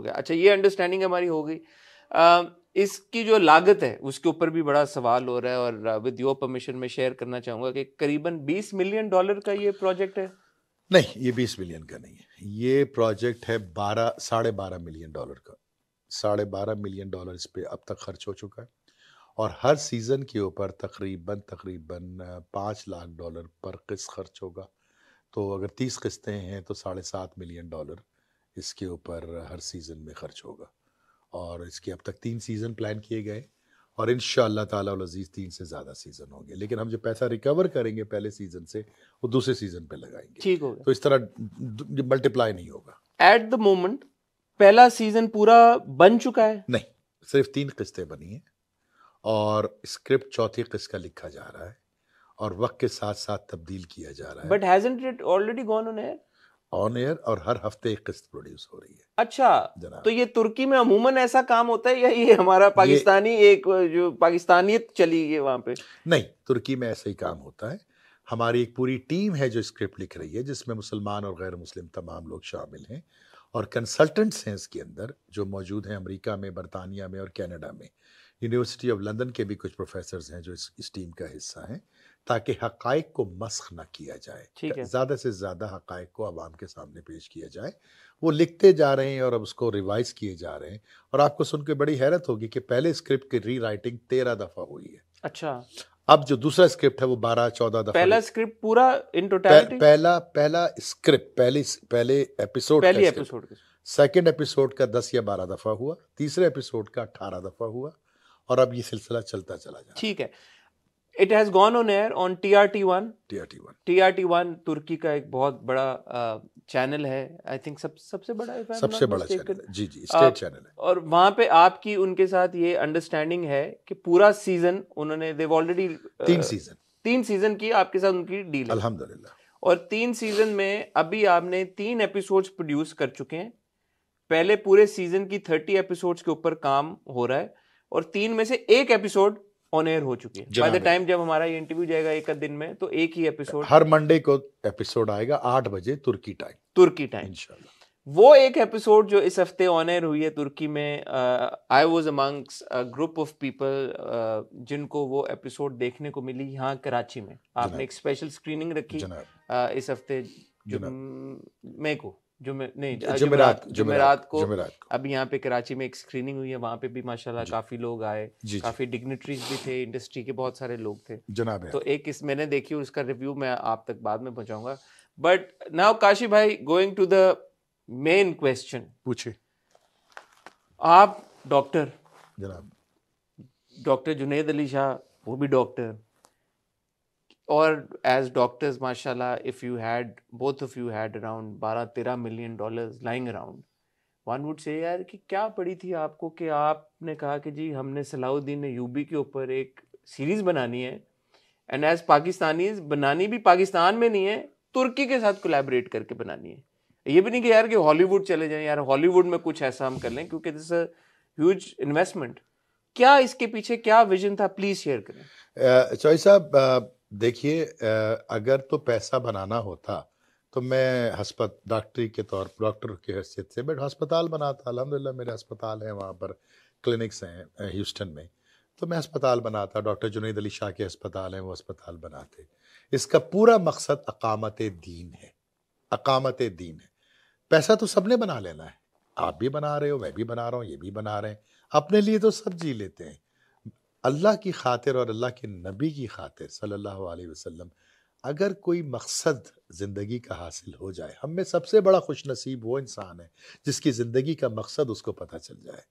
गया अच्छा ये अंडरस्टैंडिंग हमारी हो गई इसकी जो लागत है उसके ऊपर भी बड़ा सवाल हो रहा है और विद योर परमिशन में शेयर करना चाहूँगा कि करीबन 20 मिलियन डॉलर का ये प्रोजेक्ट है नहीं ये 20 मिलियन का नहीं है ये प्रोजेक्ट है बारह साढ़े बारह मिलियन डॉलर का साढ़े बारह मिलियन डॉलर इस पर अब तक खर्च हो चुका है और हर सीज़न के ऊपर तकरीबन तकरीबन uh, पाँच लाख डॉलर पर किस्त खर्च होगा तो अगर तीस किस्तें हैं तो साढ़े सात मिलियन डॉलर इसके ऊपर हर सीज़न में खर्च होगा और इसके अब तक तीन सीज़न प्लान किए गए और इन ताला अजीज़ तीन से ज़्यादा सीज़न होंगे लेकिन हम जो पैसा रिकवर करेंगे पहले सीज़न से वो दूसरे सीज़न पे लगाएंगे ठीक होगा तो इस तरह मल्टीप्लाई नहीं होगा एट द मोमेंट पहला सीज़न पूरा बन चुका है नहीं सिर्फ तीन किस्तें बनी हैं और स्क्रिप्ट चौथी किस्त का लिखा जा रहा है और वक्त के साथ साथ तब्दील किया जा रहा है but hasn't it already gone on air on air और हर हफ्ते एक किस्त प्रोड्यूस हो रही है अच्छा तो ये तुर्की में अमूमन ऐसा काम होता है या ये हमारा पाकिस्तानी ये, एक जो पाकिस्तानियत चली गई वहाँ पे नहीं तुर्की में ऐसा ही काम होता है हमारी एक पूरी टीम है जो स्क्रिप्ट लिख रही है जिसमें मुसलमान और गैर मुस्लिम तमाम लोग शामिल हैं और कंसल्टेंट्स हैं इसके अंदर जो मौजूद हैं अमरीका में बरतानिया में और कैनेडा में यूनिवर्सिटी ऑफ लंदन के भी कुछ प्रोफेसर हैं जो इस, इस टीम का हिस्सा हैं ताकि हकाइक को मस्क ना किया जाए ज़्यादा से ज़्यादा हकाइक को आवाम के सामने पेश किया जाए वो लिखते जा रहे हैं और अब उसको रिवाइज किए जा रहे हैं और आपको सुन के बड़ी हैरत होगी कि पहले स्क्रिप्ट की री राइटिंग तेरह दफ़ा हुई है अच्छा अब जो दूसरा स्क्रिप्ट है वो बारह चौदह दफा पहला स्क्रिप्ट पूरा इन टोटलिटी पहला पहला स्क्रिप्ट पहले पहले एपिसोड पहली एपिसोड सेकंड एपिसोड का दस या बारह दफा हुआ तीसरे एपिसोड का अठारह दफा हुआ और अब ये सिलसिला चलता चला जा ठीक है it has gone on air on T R T one T R T one T R T one तुर्की का एक बहुत बड़ा चैनल है आई थिंक सब सबसे बड़ा सबसे बड़ा चैनल है जी जी स्टेट चैनल है और वहाँ पे आपकी उनके साथ ये अंडरस्टैंडिंग है कि पूरा सीजन उन्होंने दे ऑलरेडी तीन सीजन तीन सीजन की आपके साथ उनकी डील अल्हम्दुलिल्लाह और तीन सीजन में अभी आपने तीन एपिसोड्स प्रोड्यूस कर चुके हैं पहले पूरे सीजन की थर्टी एपिसोड्स के ऊपर काम हो रहा है और तीन में से एक एपिसोड ऑन एयर हो चुकी है बाय द टाइम जब हमारा ये इंटरव्यू जाएगा एक दिन में तो एक ही एपिसोड हर मंडे को एपिसोड आएगा आठ बजे तुर्की टाइम तुर्की टाइम वो एक एपिसोड जो इस हफ्ते ऑन एयर हुई है तुर्की में I was amongst group of people जिनको वो एपिसोड देखने को मिली यहाँ कराची में आपने एक स्पेशल स्क्रीनिंग रखी uh, इस हफ्ते मे को जुमे जुमेरात को, को यहाँ पे कराची में एक स्क्रीनिंग हुई है वहाँ पे भी माशाल्लाह काफी लोग आए काफी डिग्नेटरीज भी थे इंडस्ट्री के बहुत सारे लोग थे जनाब तो एक इस मैंने देखी और इसका रिव्यू मैं आप तक बाद में पहुंचाऊंगा बट नाउ काशी भाई going to the main question पूछे आप डॉक्टर जनाब डॉक्टर जुनेद अली शाह वो भी डॉक्टर और एज डॉक्टर्स माशाल्लाह if you had both of you had around बारह तेरह million dollars lying around one would say यार कि क्या पड़ी थी आपको कि आपने कहा कि जी हमने सलाउद्दीन ने यूबी के ऊपर एक सीरीज बनानी है एंड एज पाकिस्तानी बनानी भी पाकिस्तान में नहीं है तुर्की के साथ कोलेबरेट करके बनानी है ये भी नहीं कि यार कि हॉलीवुड चले जाएं यार हॉलीवुड में कुछ ऐसा हम कर लें क्योंकि दिस ह्यूज इन्वेस्टमेंट क्या इसके पीछे क्या विजन था प्लीज शेयर करें चौधरी साहब देखिए अगर तो पैसा बनाना होता तो मैं हस्पत डॉक्टरी के तौर पर डॉक्टर की हैसियत से बट हस्पताल बनाता अलहमदिल्ला मेरे अस्पताल हैं वहाँ पर क्लिनिक्स हैं ह्यूस्टन में तो मैं अस्पताल बनाता डॉक्टर जुनेद अली शाह के अस्पताल हैं वो अस्पताल बनाते इसका पूरा मकसद अकामत दीन है अकामत दीन है पैसा तो सबने बना लेना है आप भी बना रहे हो मैं भी बना रहा हूँ ये भी बना रहे हैं अपने लिए तो सब जी लेते हैं अल्लाह की खातिर और अल्लाह के नबी की खातिर सल्लल्लाहु अलैहि वसल्लम अगर कोई मकसद ज़िंदगी का हासिल हो जाए हम में सबसे बड़ा खुश नसीब वो इंसान है जिसकी ज़िंदगी का मकसद उसको पता चल जाए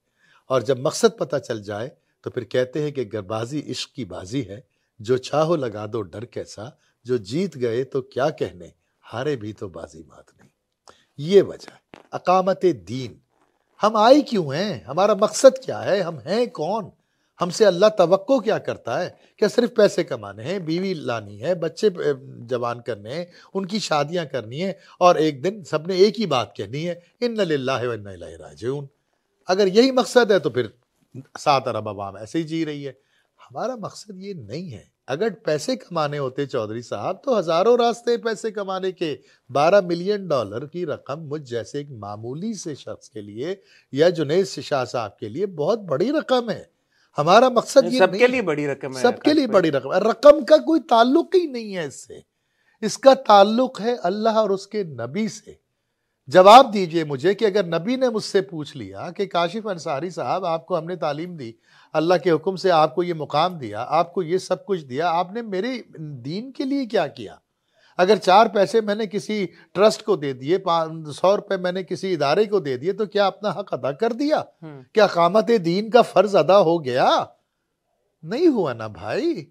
और जब मकसद पता चल जाए तो फिर कहते हैं कि गरबाजी इश्क की बाजी है जो चाहो लगा दो डर कैसा जो जीत गए तो क्या कहने हारे भी तो बाजी मात नहीं ये वजह अकामत दीन हम आए क्यों हैं हमारा मकसद क्या है हम हैं कौन हमसे अल्लाह तो क्या करता है क्या सिर्फ पैसे कमाने हैं बीवी लानी है बच्चे जवान करने हैं उनकी शादियां करनी है और एक दिन सबने एक ही बात कहनी है इन लाजून अगर यही मकसद है तो फिर सात अरब आवाम ऐसे ही जी रही है हमारा मकसद ये नहीं है अगर पैसे कमाने होते चौधरी साहब तो हज़ारों रास्ते पैसे कमाने के 12 मिलियन डॉलर की रकम मुझ जैसे एक मामूली से शख्स के लिए या जुनेद शाह साहब के लिए बहुत बड़ी रकम है हमारा मकसद ये सबके लिए बड़ी रकम है सबके लिए बड़ी रकम रकम का कोई ताल्लुक ही नहीं है इससे इसका ताल्लुक है अल्लाह और उसके नबी से जवाब दीजिए मुझे कि अगर नबी ने मुझसे पूछ लिया कि काशिफ अंसारी साहब आपको हमने तालीम दी अल्लाह के हुक्म से आपको ये मुकाम दिया आपको ये सब कुछ दिया आपने मेरे दीन के लिए क्या किया अगर चार पैसे मैंने किसी ट्रस्ट को दे दिए सौ रुपये मैंने किसी इदारे को दे दिए तो क्या अपना हक अदा कर दिया हम्म। क्या कामत दीन का फर्ज अदा हो गया नहीं हुआ ना भाई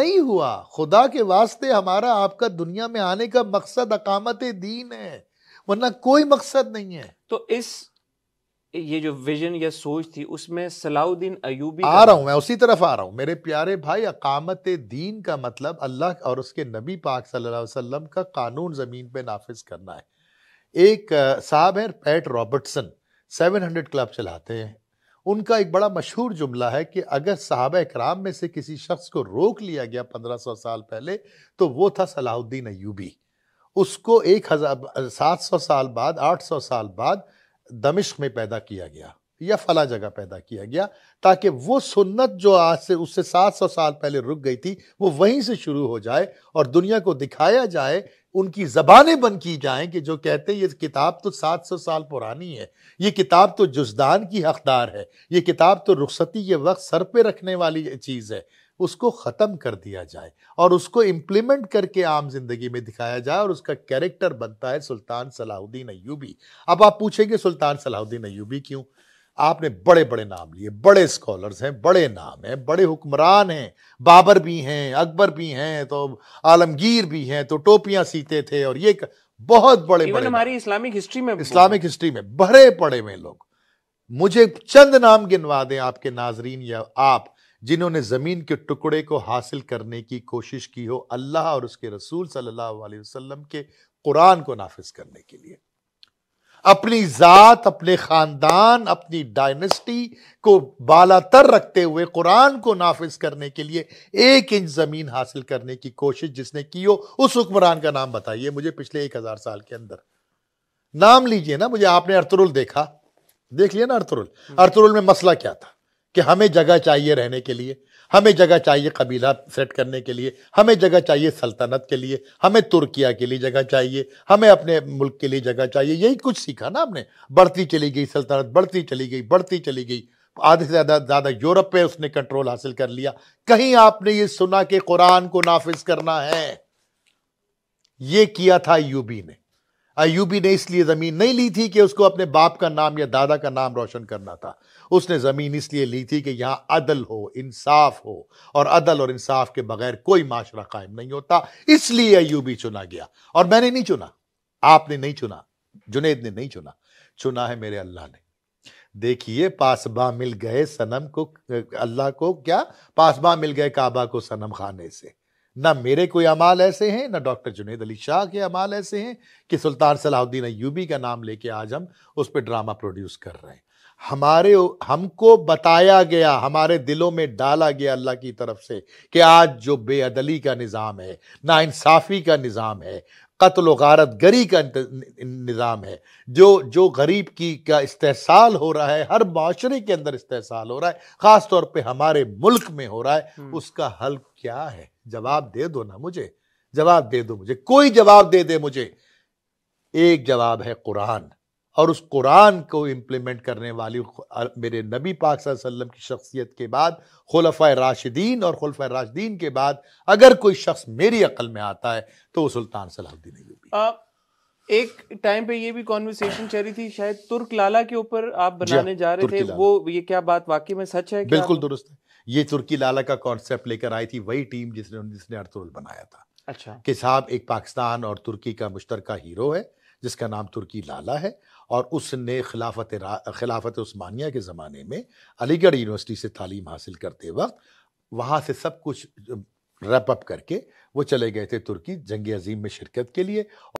नहीं हुआ खुदा के वास्ते हमारा आपका दुनिया में आने का मकसद अकामत दीन है वरना कोई मकसद नहीं है तो इस ये जो विजन या सोच थी उसमें सलाउद्दीन अयूबी आ रहा हूँ मैं उसी तरफ आ रहा हूँ मेरे प्यारे भाई अकामत दीन का मतलब अल्लाह और उसके नबी पाक सल्लल्लाहु अलैहि वसल्लम का कानून ज़मीन पे नाफिज करना है एक साहब है पैट रॉबर्टसन 700 क्लब चलाते हैं उनका एक बड़ा मशहूर जुमला है कि अगर साहब कराम में से किसी शख्स को रोक लिया गया 1500 साल पहले तो वो था सलाउद्दीन अयूबी उसको एक हज़ार सात सौ साल बाद आठ सौ साल बाद दमिश्क में पैदा किया गया या फला जगह पैदा किया गया ताकि वो सुन्नत जो आज से उससे 700 साल पहले रुक गई थी वो वहीं से शुरू हो जाए और दुनिया को दिखाया जाए उनकी जबानें बन की जाए कि जो कहते हैं ये किताब तो 700 साल पुरानी है ये किताब तो जुजदान की हकदार है ये किताब तो रुखसती के वक्त सर पे रखने वाली चीज़ है उसको ख़त्म कर दिया जाए और उसको इम्प्लीमेंट करके आम जिंदगी में दिखाया जाए और उसका कैरेक्टर बनता है सुल्तान सलाहुद्दीन अयूबी अब आप पूछेंगे सुल्तान सलाहुद्दीन अयूबी क्यों आपने बड़े बड़े नाम लिए बड़े स्कॉलर्स हैं बड़े नाम हैं बड़े हुक्मरान हैं बाबर भी हैं अकबर भी हैं तो आलमगीर भी हैं तो टोपियां सीते थे और ये बहुत बड़े बड़े हमारी इस्लामिक हिस्ट्री में इस्लामिक हिस्ट्री में बड़े पड़े हुए लोग मुझे चंद नाम गिनवा दें आपके नाजरीन या आप जिन्होंने ज़मीन के टुकड़े को हासिल करने की कोशिश की हो अल्लाह और उसके रसूल सल्लल्लाहु अलैहि वसल्लम के कुरान को नाफिज करने के लिए अपनी ज़ात अपने ख़ानदान अपनी डायनेस्टी को बाला तर रखते हुए कुरान को नाफिज करने के लिए एक इंच ज़मीन हासिल करने की कोशिश जिसने की हो उस हुक्मरान का नाम बताइए मुझे पिछले एक हज़ार साल के अंदर नाम लीजिए ना मुझे आपने अर्तुरुल देखा देख लिया ना अर्तुरुल हम्म। अर्तुरुल में मसला क्या था कि हमें जगह चाहिए रहने के लिए हमें जगह चाहिए कबीला सेट करने के लिए हमें जगह चाहिए सल्तनत के लिए हमें तुर्किया के लिए जगह चाहिए हमें अपने मुल्क के लिए जगह चाहिए यही कुछ सीखा ना आपने बढ़ती चली गई सल्तनत बढ़ती चली गई बढ़ती चली गई आधे से ज़्यादा ज़्यादा यूरोप पे उसने कंट्रोल हासिल कर लिया कहीं आपने ये सुना कि कुरान को नाफिज करना है ये किया था यूबी ने अयूबी ने इसलिए ज़मीन नहीं ली थी कि उसको अपने बाप का नाम या दादा का नाम रोशन करना था उसने ज़मीन इसलिए ली थी कि यहाँ अदल हो इंसाफ हो और अदल और इंसाफ के बगैर कोई माशरा कायम नहीं होता इसलिए अयूबी चुना गया और मैंने नहीं चुना आपने नहीं चुना जुनेद ने नहीं चुना चुना है मेरे अल्लाह ने देखिए पासबा मिल गए सनम को अल्लाह को क्या पासबा मिल गए काबा को सनम खाने से ना मेरे कोई अमाल ऐसे हैं ना डॉक्टर जुनेद अली शाह के अमाल ऐसे हैं कि सुल्तान सलाहुद्दीन अयूबी का नाम लेके आज हम उस पर ड्रामा प्रोड्यूस कर रहे हैं हमारे हमको बताया गया हमारे दिलों में डाला गया अल्लाह की तरफ से कि आज जो बेअदली का निज़ाम है ना इंसाफी का निज़ाम है कत्ल गारत गरी का निज़ाम है जो जो गरीब की का इस्तेसाल हो रहा है हर माशरे के अंदर इस्तेसाल हो रहा है ख़ास तौर पे हमारे मुल्क में हो रहा है हम्म। उसका हल क्या है जवाब दे दो ना मुझे जवाब दे दो मुझे कोई जवाब दे दे मुझे एक जवाब है कुरान और उस कुरान को इम्प्लीमेंट करने वाली मेरे नबी पाक वसल्लम की शख्सियत के बाद खलफ़ राशिदीन और खुलफा राशिदीन के बाद अगर कोई शख्स मेरी अकल में आता है तो वो सुल्तान सलाहुद्दीन एक टाइम पे ये भी कॉन्वर्सेशन चल रही थी शायद तुर्क लाला के ऊपर आप हाँ, बनाने जा रहे थे वो ये क्या बात वाकई में सच है बिल्कुल दुरुस्त है ये तुर्की लाला का कॉन्सेप्ट लेकर आई थी वही टीम जिसने जिसने अर्तुल बनाया था अच्छा कि साहब एक पाकिस्तान और तुर्की का मुश्तर हीरो है जिसका नाम तुर्की लाला है और उसने खिलाफत खिलाफत उस्मानिया के ज़माने में अलीगढ़ यूनिवर्सिटी से तालीम हासिल करते वक्त वहाँ से सब कुछ रैप अप करके वो चले गए थे तुर्की जंग अजीम में शिरकत के लिए